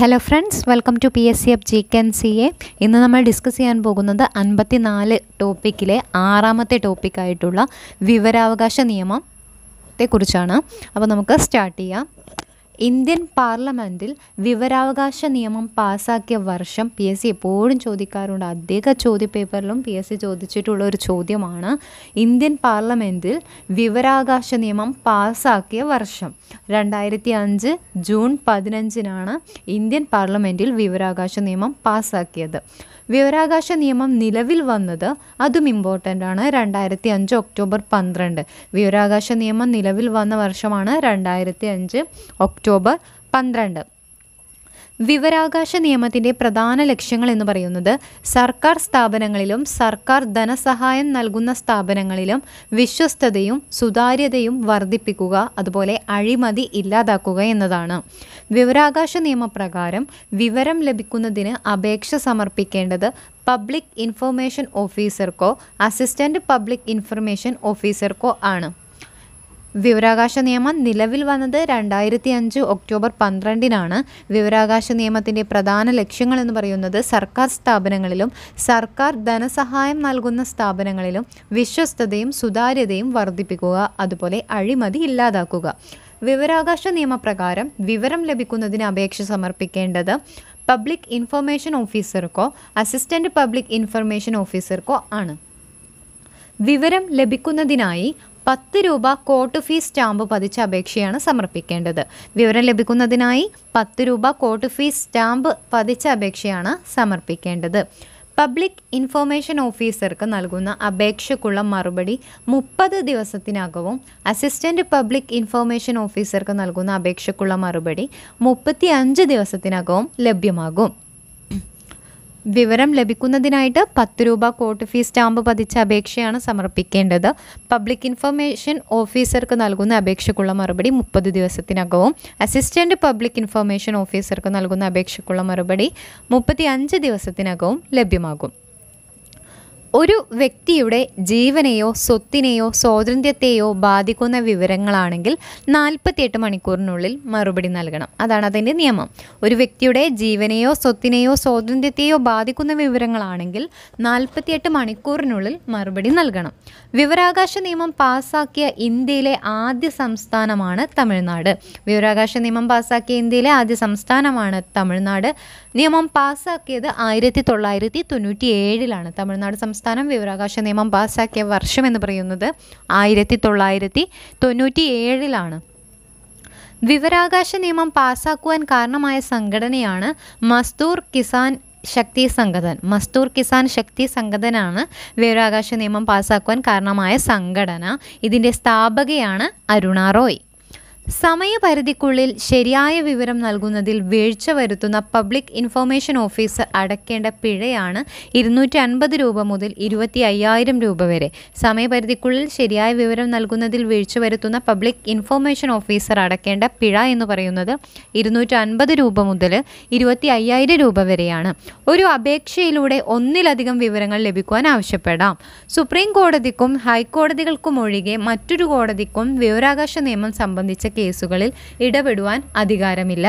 hello friends welcome to P S C F G K N C A ഇന്ന് നമ്മൾ discuss ചെയ്യാൻ പോകുന്നത് നാല് ടോപ്പിക്കിലെ ആറാമത്തെ ടോപ്പിക്കായിട്ടുള്ള വിവരാവകാശ നിയമത്തെക്കുറിച്ചാണ് അപ്പോൾ നമുക്ക് സ്റ്റാർട്ട് ചെയ്യാം ഇന്ത്യൻ പാർലമെൻറ്റിൽ വിവരാവകാശ നിയമം പാസ്സാക്കിയ വർഷം പി എസ് സി എപ്പോഴും ചോദിക്കാറുണ്ട് അധിക ചോദ്യപേപ്പറിലും പി എസ് സി ചോദിച്ചിട്ടുള്ള ഒരു ചോദ്യമാണ് ഇന്ത്യൻ പാർലമെൻറ്റിൽ വിവരാവകാശ നിയമം പാസ്സാക്കിയ വർഷം രണ്ടായിരത്തി അഞ്ച് ജൂൺ പതിനഞ്ചിനാണ് ഇന്ത്യൻ പാർലമെൻറ്റിൽ വിവരാവകാശ നിയമം പാസ്സാക്കിയത് വിവരാവകാശ നിയമം നിലവിൽ വന്നത് അതും ഇമ്പോർട്ടൻ്റ് ആണ് രണ്ടായിരത്തി അഞ്ച് ഒക്ടോബർ പന്ത്രണ്ട് വിവരാവകാശ നിയമം നിലവിൽ വന്ന വർഷമാണ് രണ്ടായിരത്തി അഞ്ച് ഒക്ടോബർ ഒക്ടോബർ പന്ത്രണ്ട് വിവരാകാശ നിയമത്തിൻ്റെ പ്രധാന ലക്ഷ്യങ്ങൾ എന്ന് പറയുന്നത് സർക്കാർ സ്ഥാപനങ്ങളിലും സർക്കാർ ധനസഹായം നൽകുന്ന സ്ഥാപനങ്ങളിലും വിശ്വസ്തതയും സുതാര്യതയും വർദ്ധിപ്പിക്കുക അതുപോലെ അഴിമതി ഇല്ലാതാക്കുക എന്നതാണ് വിവരാകാശ നിയമപ്രകാരം വിവരം ലഭിക്കുന്നതിന് അപേക്ഷ സമർപ്പിക്കേണ്ടത് പബ്ലിക് ഇൻഫർമേഷൻ ഓഫീസർക്കോ അസിസ്റ്റൻറ്റ് പബ്ലിക് ഇൻഫർമേഷൻ ഓഫീസർക്കോ ആണ് വിവരാകാശ നിയമം നിലവിൽ വന്നത് രണ്ടായിരത്തി അഞ്ച് ഒക്ടോബർ പന്ത്രണ്ടിനാണ് വിവരാകാശ നിയമത്തിൻ്റെ പ്രധാന ലക്ഷ്യങ്ങൾ എന്ന് പറയുന്നത് സർക്കാർ സ്ഥാപനങ്ങളിലും സർക്കാർ ധനസഹായം നൽകുന്ന സ്ഥാപനങ്ങളിലും വിശ്വസ്തതയും സുതാര്യതയും വർദ്ധിപ്പിക്കുക അതുപോലെ അഴിമതി ഇല്ലാതാക്കുക വിവരാകാശ നിയമപ്രകാരം വിവരം ലഭിക്കുന്നതിന് അപേക്ഷ സമർപ്പിക്കേണ്ടത് പബ്ലിക് ഇൻഫർമേഷൻ ഓഫീസർക്കോ അസിസ്റ്റൻറ്റ് പബ്ലിക് ഇൻഫർമേഷൻ ഓഫീസർക്കോ ആണ് വിവരം ലഭിക്കുന്നതിനായി പത്ത് രൂപ കോട്ട് ഫീസ് സ്റ്റാമ്പ് പതിച്ച അപേക്ഷയാണ് സമർപ്പിക്കേണ്ടത് വിവരം ലഭിക്കുന്നതിനായി പത്ത് രൂപ കോട്ട് ഫീസ് സ്റ്റാമ്പ് പതിച്ച അപേക്ഷയാണ് സമർപ്പിക്കേണ്ടത് പബ്ലിക് ഇൻഫർമേഷൻ ഓഫീസർക്ക് നൽകുന്ന അപേക്ഷയ്ക്കുള്ള മറുപടി മുപ്പത് ദിവസത്തിനകവും അസിസ്റ്റൻറ്റ് പബ്ലിക് ഇൻഫർമേഷൻ ഓഫീസർക്ക് നൽകുന്ന അപേക്ഷയ്ക്കുള്ള മറുപടി മുപ്പത്തി അഞ്ച് ദിവസത്തിനകവും ലഭ്യമാകും വിവരം ലഭിക്കുന്നതിനായിട്ട് പത്ത് രൂപ കോർട്ട് ഫീസ് സ്റ്റാമ്പ് പതിച്ച അപേക്ഷയാണ് സമർപ്പിക്കേണ്ടത് പബ്ലിക് ഇൻഫർമേഷൻ ഓഫീസർക്ക് നൽകുന്ന അപേക്ഷയ്ക്കുള്ള മറുപടി മുപ്പത് ദിവസത്തിനകവും അസിസ്റ്റൻറ്റ് പബ്ലിക് ഇൻഫർമേഷൻ ഓഫീസർക്ക് നൽകുന്ന അപേക്ഷയ്ക്കുള്ള മറുപടി മുപ്പത്തി അഞ്ച് ദിവസത്തിനകവും ലഭ്യമാകും ഒരു വ്യക്തിയുടെ ജീവനെയോ സ്വത്തിനെയോ സ്വാതന്ത്ര്യത്തെയോ ബാധിക്കുന്ന വിവരങ്ങളാണെങ്കിൽ നാൽപ്പത്തിയെട്ട് മണിക്കൂറിനുള്ളിൽ മറുപടി നൽകണം അതാണ് അതിൻ്റെ നിയമം ഒരു വ്യക്തിയുടെ ജീവനെയോ സ്വത്തിനെയോ സ്വാതന്ത്ര്യത്തെയോ ബാധിക്കുന്ന വിവരങ്ങളാണെങ്കിൽ നാൽപ്പത്തിയെട്ട് മണിക്കൂറിനുള്ളിൽ മറുപടി നൽകണം വിവരാകാശ നിയമം പാസാക്കിയ ഇന്ത്യയിലെ ആദ്യ സംസ്ഥാനമാണ് തമിഴ്നാട് വിവരാകാശ നിയമം പാസാക്കിയ ഇന്ത്യയിലെ ആദ്യ സംസ്ഥാനമാണ് തമിഴ്നാട് നിയമം പാസാക്കിയത് ആയിരത്തി തൊള്ളായിരത്തി തൊണ്ണൂറ്റി ഏഴിലാണ് തമിഴ്നാട് സംസ്ഥാനം വിവരാകാശ നിയമം പാസാക്കിയ വർഷം എന്ന് പറയുന്നത് ആയിരത്തി തൊള്ളായിരത്തി തൊണ്ണൂറ്റി ഏഴിലാണ് വിവരാകാശ നിയമം പാസാക്കുവാൻ കാരണമായ സംഘടനയാണ് മസ്ദൂർ കിസാൻ ശക്തി സംഗതൻ മസ്തൂർ കിസാൻ ശക്തി സംഗതനാണ് വിവരാകാശ നിയമം പാസ്സാക്കുവാൻ കാരണമായ സംഘടന ഇതിൻ്റെ സ്ഥാപകയാണ് അരുണ റോയ് സമയപരിധിക്കുള്ളിൽ ശരിയായ വിവരം നൽകുന്നതിൽ വീഴ്ച വരുത്തുന്ന പബ്ലിക് ഇൻഫർമേഷൻ ഓഫീസർ അടക്കേണ്ട പിഴയാണ് ഇരുന്നൂറ്റി അൻപത് രൂപ മുതൽ ഇരുപത്തി അയ്യായിരം രൂപ വരെ സമയപരിധിക്കുള്ളിൽ ശരിയായ വിവരം നൽകുന്നതിൽ വീഴ്ച വരുത്തുന്ന പബ്ലിക് ഇൻഫർമേഷൻ ഓഫീസർ അടക്കേണ്ട പിഴ എന്ന് പറയുന്നത് ഇരുന്നൂറ്റി അൻപത് രൂപ മുതൽ ഇരുപത്തി അയ്യായിരം രൂപ വരെയാണ് ഒരു അപേക്ഷയിലൂടെ ഒന്നിലധികം വിവരങ്ങൾ ലഭിക്കുവാൻ ആവശ്യപ്പെടാം സുപ്രീം കോടതിക്കും ഹൈക്കോടതികൾക്കും ഒഴികെ മറ്റൊരു കോടതിക്കും വിവരാകാശ നിയമം സംബന്ധിച്ച കേസുകളിൽ ഇടപെടുവാൻ അധികാരമില്ല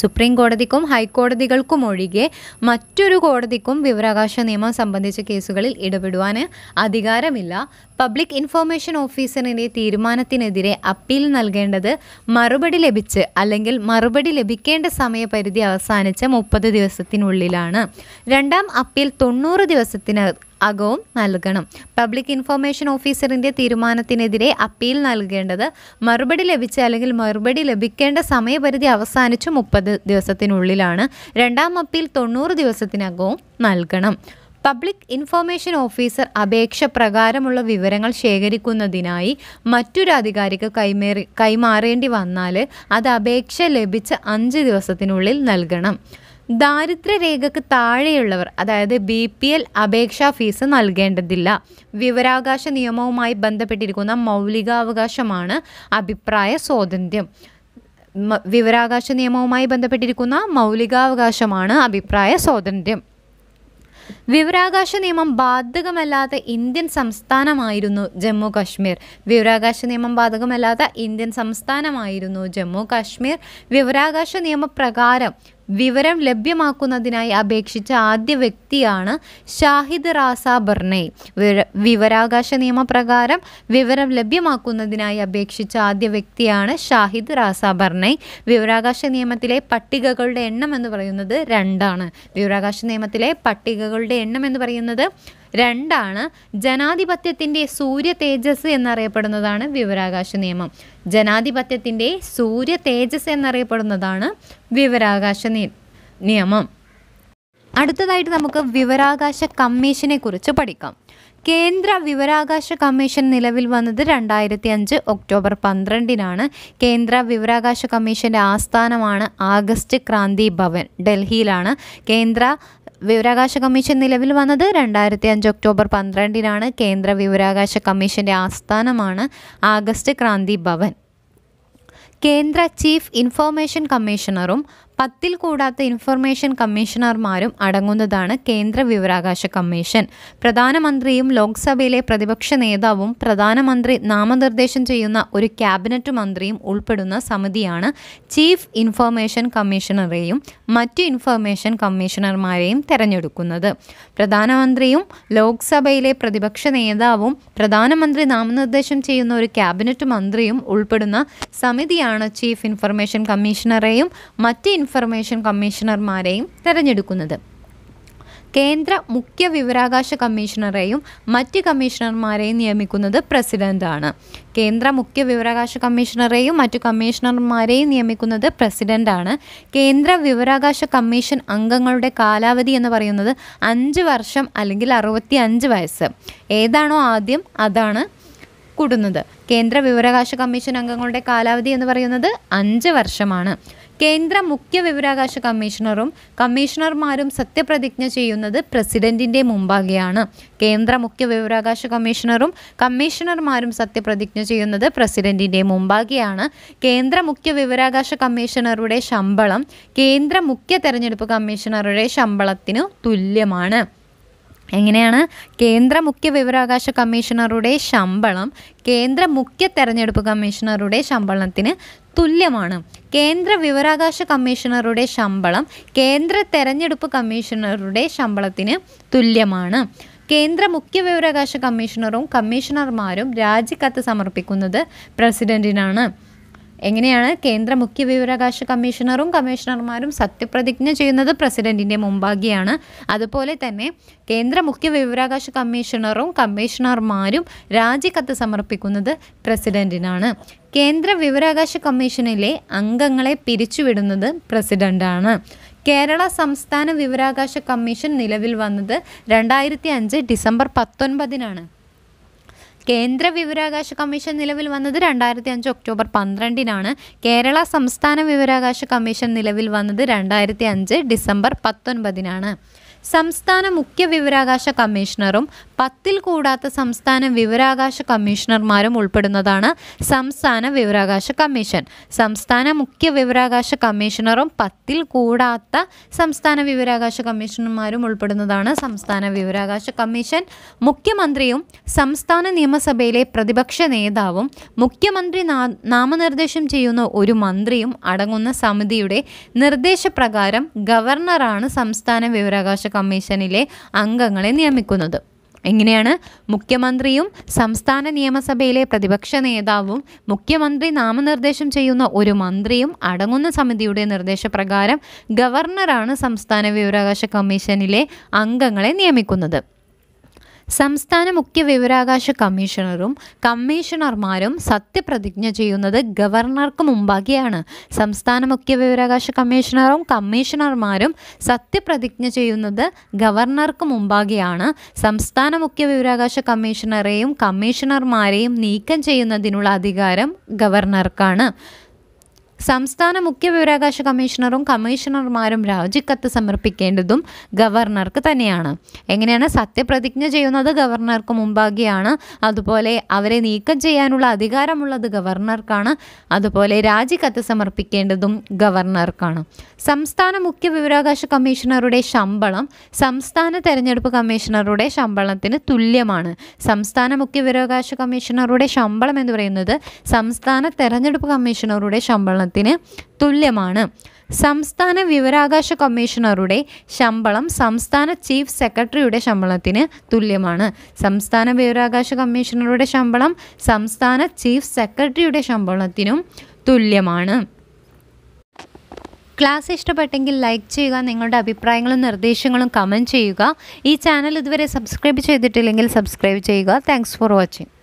സുപ്രീം കോടതിക്കും ഹൈക്കോടതികൾക്കും ഒഴികെ മറ്റൊരു കോടതിക്കും വിവരാകാശ നിയമം സംബന്ധിച്ച കേസുകളിൽ ഇടപെടുവാൻ അധികാരമില്ല പബ്ലിക് ഇൻഫർമേഷൻ ഓഫീസറിൻ്റെ തീരുമാനത്തിനെതിരെ അപ്പീൽ നൽകേണ്ടത് മറുപടി ലഭിച്ച് അല്ലെങ്കിൽ മറുപടി ലഭിക്കേണ്ട സമയപരിധി അവസാനിച്ച മുപ്പത് ദിവസത്തിനുള്ളിലാണ് രണ്ടാം അപ്പീൽ തൊണ്ണൂറ് ദിവസത്തിന് അകവും നൽകണം പബ്ലിക് ഇൻഫർമേഷൻ ഓഫീസറിൻ്റെ തീരുമാനത്തിനെതിരെ അപ്പീൽ നൽകേണ്ടത് മറുപടി ലഭിച്ച അല്ലെങ്കിൽ മറുപടി ലഭിക്കേണ്ട സമയപരിധി അവസാനിച്ചു മുപ്പത് ദിവസത്തിനുള്ളിലാണ് രണ്ടാം അപ്പീൽ തൊണ്ണൂറ് ദിവസത്തിനകവും നൽകണം പബ്ലിക് ഇൻഫർമേഷൻ ഓഫീസർ അപേക്ഷ പ്രകാരമുള്ള വിവരങ്ങൾ ശേഖരിക്കുന്നതിനായി മറ്റൊരു അധികാരിക്ക് കൈമേറി കൈമാറേണ്ടി വന്നാൽ അത് അപേക്ഷ ലഭിച്ച അഞ്ച് ദിവസത്തിനുള്ളിൽ നൽകണം ദാരിദ്ര്യരേഖക്ക് താഴെയുള്ളവർ അതായത് ബി പി എൽ അപേക്ഷാ ഫീസ് നൽകേണ്ടതില്ല വിവരാവകാശ നിയമവുമായി ബന്ധപ്പെട്ടിരിക്കുന്ന മൗലികാവകാശമാണ് അഭിപ്രായ സ്വാതന്ത്ര്യം വിവരാവകാശ നിയമവുമായി ബന്ധപ്പെട്ടിരിക്കുന്ന മൗലികാവകാശമാണ് അഭിപ്രായ സ്വാതന്ത്ര്യം വിവരാകാശ നിയമം ബാധകമല്ലാത്ത ഇന്ത്യൻ സംസ്ഥാനമായിരുന്നു ജമ്മു കാശ്മീർ വിവരാകാശ നിയമം ബാധകമല്ലാത്ത ഇന്ത്യൻ സംസ്ഥാനമായിരുന്നു ജമ്മു കാശ്മീർ വിവരാകാശ നിയമപ്രകാരം വിവരം ലഭ്യമാക്കുന്നതിനായി അപേക്ഷിച്ച ആദ്യ വ്യക്തിയാണ് ഷാഹിദ് റാസ ബർണെ വിവരാകാശ നിയമപ്രകാരം വിവരം ലഭ്യമാക്കുന്നതിനായി അപേക്ഷിച്ച ആദ്യ വ്യക്തിയാണ് ഷാഹിദ് റാസ ബർണെ വിവരാകാശ നിയമത്തിലെ പട്ടികകളുടെ എണ്ണം എന്ന് പറയുന്നത് രണ്ടാണ് വിവരാകാശ നിയമത്തിലെ പട്ടികകളുടെ എണ്ണം എന്ന് പറയുന്നത് രണ്ടാണ് ജനാധിപത്യത്തിൻ്റെ സൂര്യ തേജസ് എന്നറിയപ്പെടുന്നതാണ് വിവരാകാശ നിയമം ജനാധിപത്യത്തിൻ്റെ സൂര്യ തേജസ് എന്നറിയപ്പെടുന്നതാണ് വിവരാകാശ നിയമം അടുത്തതായിട്ട് നമുക്ക് വിവരാകാശ കമ്മീഷനെ കുറിച്ച് പഠിക്കാം കേന്ദ്ര വിവരാകാശ കമ്മീഷൻ നിലവിൽ വന്നത് രണ്ടായിരത്തി അഞ്ച് ഒക്ടോബർ പന്ത്രണ്ടിനാണ് കേന്ദ്ര വിവരാകാശ കമ്മീഷൻ്റെ ആസ്ഥാനമാണ് ആഗസ്റ്റ് ക്രാന്തി ഭവൻ ഡൽഹിയിലാണ് കേന്ദ്ര വിവരാകാശ കമ്മീഷൻ നിലവിൽ വന്നത് രണ്ടായിരത്തി അഞ്ച് ഒക്ടോബർ പന്ത്രണ്ടിനാണ് കേന്ദ്ര വിവരാകാശ കമ്മീഷൻ്റെ ആസ്ഥാനമാണ് ആഗസ്റ്റ് ക്രാന്തി ഭവൻ കേന്ദ്ര ചീഫ് ഇൻഫോർമേഷൻ കമ്മീഷണറും പത്തിൽ കൂടാത്ത ഇൻഫർമേഷൻ കമ്മീഷണർമാരും അടങ്ങുന്നതാണ് കേന്ദ്ര വിവരാകാശ കമ്മീഷൻ പ്രധാനമന്ത്രിയും ലോക്സഭയിലെ പ്രതിപക്ഷ നേതാവും പ്രധാനമന്ത്രി നാമനിർദ്ദേശം ചെയ്യുന്ന ഒരു ക്യാബിനറ്റ് മന്ത്രിയും ഉൾപ്പെടുന്ന സമിതിയാണ് ചീഫ് ഇൻഫർമേഷൻ കമ്മീഷണറെയും മറ്റ് ഇൻഫർമേഷൻ കമ്മീഷണർമാരെയും തെരഞ്ഞെടുക്കുന്നത് പ്രധാനമന്ത്രിയും ലോക്സഭയിലെ പ്രതിപക്ഷ നേതാവും പ്രധാനമന്ത്രി നാമനിർദ്ദേശം ചെയ്യുന്ന ഒരു ക്യാബിനറ്റ് മന്ത്രിയും ഉൾപ്പെടുന്ന സമിതിയാണ് ചീഫ് ഇൻഫർമേഷൻ കമ്മീഷണറെയും മറ്റ് ഇൻഫർമേഷൻ കമ്മീഷണർമാരെയും തെരഞ്ഞെടുക്കുന്നത് കേന്ദ്ര മുഖ്യ വിവരാകാശ കമ്മീഷണറെയും മറ്റ് കമ്മീഷണർമാരെയും നിയമിക്കുന്നത് പ്രസിഡന്റാണ് കേന്ദ്ര മുഖ്യ വിവരാകാശ കമ്മീഷണറെയും മറ്റു കമ്മീഷണർമാരെയും നിയമിക്കുന്നത് പ്രസിഡന്റാണ് കേന്ദ്ര വിവരാകാശ കമ്മീഷൻ അംഗങ്ങളുടെ കാലാവധി എന്ന് പറയുന്നത് അഞ്ച് വർഷം അല്ലെങ്കിൽ അറുപത്തി അഞ്ച് വയസ്സ് ഏതാണോ ആദ്യം അതാണ് കൂടുന്നത് കേന്ദ്ര വിവരാകാശ കമ്മീഷൻ അംഗങ്ങളുടെ കാലാവധി എന്ന് പറയുന്നത് അഞ്ച് വർഷമാണ് കേന്ദ്ര മുഖ്യ വിവരാവകാശ കമ്മീഷണറും കമ്മീഷണർമാരും സത്യപ്രതിജ്ഞ ചെയ്യുന്നത് പ്രസിഡന്റിന്റെ മുമ്പാകെയാണ് കേന്ദ്ര മുഖ്യ വിവരാവകാശ കമ്മീഷണറും കമ്മീഷണർമാരും സത്യപ്രതിജ്ഞ ചെയ്യുന്നത് പ്രസിഡന്റിന്റെ മുമ്പാകെയാണ് കേന്ദ്ര മുഖ്യ വിവരാവകാശ കമ്മീഷണറുടെ ശമ്പളം കേന്ദ്ര മുഖ്യ തെരഞ്ഞെടുപ്പ് കമ്മീഷണറുടെ ശമ്പളത്തിനു തുല്യമാണ് എങ്ങനെയാണ് കേന്ദ്ര മുഖ്യ വിവരാവകാശ കമ്മീഷണറുടെ ശമ്പളം കേന്ദ്ര മുഖ്യ തെരഞ്ഞെടുപ്പ് കമ്മീഷണറുടെ ശമ്പളത്തിന് തുല്യമാണ് കേന്ദ്ര വിവരാകാശ കമ്മീഷണറുടെ ശമ്പളം കേന്ദ്ര തെരഞ്ഞെടുപ്പ് കമ്മീഷണറുടെ ശമ്പളത്തിന് തുല്യമാണ് കേന്ദ്ര മുഖ്യ വിവരാകാശ കമ്മീഷണറും കമ്മീഷണർമാരും രാജിക്കത്ത് സമർപ്പിക്കുന്നത് പ്രസിഡന്റിനാണ് എങ്ങനെയാണ് കേന്ദ്ര മുഖ്യ വിവരാവകാശ കമ്മീഷണറും കമ്മീഷണർമാരും സത്യപ്രതിജ്ഞ ചെയ്യുന്നത് പ്രസിഡന്റിൻ്റെ മുമ്പാകെയാണ് അതുപോലെ തന്നെ കേന്ദ്ര മുഖ്യ വിവരാവകാശ കമ്മീഷണറും കമ്മീഷണർമാരും രാജിക്കത്ത് സമർപ്പിക്കുന്നത് പ്രസിഡന്റിനാണ് കേന്ദ്ര വിവരാവകാശ കമ്മീഷനിലെ അംഗങ്ങളെ പിരിച്ചുവിടുന്നത് പ്രസിഡന്റാണ് കേരള സംസ്ഥാന വിവരാവകാശ കമ്മീഷൻ നിലവിൽ വന്നത് രണ്ടായിരത്തി അഞ്ച് ഡിസംബർ പത്തൊൻപതിനാണ് കേന്ദ്ര വിവരാകാശ കമ്മീഷൻ നിലവിൽ വന്നത് രണ്ടായിരത്തി അഞ്ച് ഒക്ടോബർ പന്ത്രണ്ടിനാണ് കേരള സംസ്ഥാന വിവരാകാശ കമ്മീഷൻ നിലവിൽ വന്നത് രണ്ടായിരത്തി അഞ്ച് ഡിസംബർ പത്തൊൻപതിനാണ് സംസ്ഥാന മുഖ്യ വിവരാകാശ കമ്മീഷണറും പത്തിൽ കൂടാത്ത സംസ്ഥാന വിവരാകാശ കമ്മീഷണർമാരും ഉൾപ്പെടുന്നതാണ് സംസ്ഥാന വിവരാകാശ കമ്മീഷൻ സംസ്ഥാന മുഖ്യ വിവരാകാശ കമ്മീഷണറും പത്തിൽ കൂടാത്ത സംസ്ഥാന വിവരാകാശ കമ്മീഷണർമാരും ഉൾപ്പെടുന്നതാണ് സംസ്ഥാന വിവരാകാശ കമ്മീഷൻ മുഖ്യമന്ത്രിയും സംസ്ഥാന നിയമസഭയിലെ പ്രതിപക്ഷ നേതാവും മുഖ്യമന്ത്രി നാമനിർദ്ദേശം ചെയ്യുന്ന ഒരു മന്ത്രിയും അടങ്ങുന്ന സമിതിയുടെ നിർദ്ദേശപ്രകാരം ഗവർണറാണ് സംസ്ഥാന വിവരാകാശ കമ്മീഷനിലെ അംഗങ്ങളെ നിയമിക്കുന്നത് എങ്ങനെയാണ് മുഖ്യമന്ത്രിയും സംസ്ഥാന നിയമസഭയിലെ പ്രതിപക്ഷ നേതാവും മുഖ്യമന്ത്രി നാമനിർദ്ദേശം ചെയ്യുന്ന ഒരു മന്ത്രിയും അടങ്ങുന്ന സമിതിയുടെ നിർദ്ദേശപ്രകാരം ഗവർണറാണ് സംസ്ഥാന വിവരാവകാശ കമ്മീഷനിലെ അംഗങ്ങളെ നിയമിക്കുന്നത് സംസ്ഥാന മുഖ്യ വിവരാകാശ കമ്മീഷണറും കമ്മീഷണർമാരും സത്യപ്രതിജ്ഞ ചെയ്യുന്നത് ഗവർണർക്ക് മുമ്പാകെയാണ് സംസ്ഥാന മുഖ്യ വിവരാകാശ കമ്മീഷണറും കമ്മീഷണർമാരും സത്യപ്രതിജ്ഞ ചെയ്യുന്നത് ഗവർണർക്ക് മുമ്പാകെയാണ് സംസ്ഥാന മുഖ്യ വിവരാകാശ കമ്മീഷണറെയും കമ്മീഷണർമാരെയും നീക്കം ചെയ്യുന്നതിനുള്ള അധികാരം ഗവർണർക്കാണ് സംസ്ഥാന മുഖ്യ വിവരാവകാശ കമ്മീഷണറും കമ്മീഷണർമാരും രാജിക്കത്ത് സമർപ്പിക്കേണ്ടതും ഗവർണർക്ക് തന്നെയാണ് എങ്ങനെയാണ് സത്യപ്രതിജ്ഞ ചെയ്യുന്നത് ഗവർണർക്ക് മുമ്പാകെയാണ് അതുപോലെ അവരെ നീക്കം ചെയ്യാനുള്ള അധികാരമുള്ളത് ഗവർണർക്കാണ് അതുപോലെ രാജിക്കത്ത് സമർപ്പിക്കേണ്ടതും ഗവർണർക്കാണ് സംസ്ഥാന മുഖ്യ വിവരാവകാശ കമ്മീഷണറുടെ ശമ്പളം സംസ്ഥാന തെരഞ്ഞെടുപ്പ് കമ്മീഷണറുടെ ശമ്പളത്തിന് തുല്യമാണ് സംസ്ഥാന മുഖ്യ വിവരാവകാശ കമ്മീഷണറുടെ ശമ്പളം എന്ന് പറയുന്നത് സംസ്ഥാന തെരഞ്ഞെടുപ്പ് കമ്മീഷണറുടെ ശമ്പളം ശമ്പളത്തിന് തുല്യമാണ് സംസ്ഥാന വിവരാകാശ കമ്മീഷണറുടെ ശമ്പളം സംസ്ഥാന ചീഫ് സെക്രട്ടറിയുടെ ശമ്പളത്തിന് തുല്യമാണ് സംസ്ഥാന വിവരാകാശ കമ്മീഷണറുടെ ശമ്പളം സംസ്ഥാന ചീഫ് സെക്രട്ടറിയുടെ ശമ്പളത്തിനും തുല്യമാണ് ക്ലാസ് ഇഷ്ടപ്പെട്ടെങ്കിൽ ലൈക്ക് ചെയ്യുക നിങ്ങളുടെ അഭിപ്രായങ്ങളും നിർദ്ദേശങ്ങളും കമൻറ്റ് ചെയ്യുക ഈ ചാനൽ ഇതുവരെ സബ്സ്ക്രൈബ് ചെയ്തിട്ടില്ലെങ്കിൽ സബ്സ്ക്രൈബ് ചെയ്യുക താങ്ക്സ് ഫോർ വാച്ചിങ്